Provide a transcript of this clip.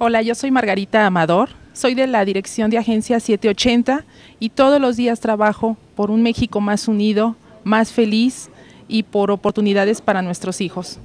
Hola, yo soy Margarita Amador, soy de la dirección de Agencia 780 y todos los días trabajo por un México más unido, más feliz y por oportunidades para nuestros hijos.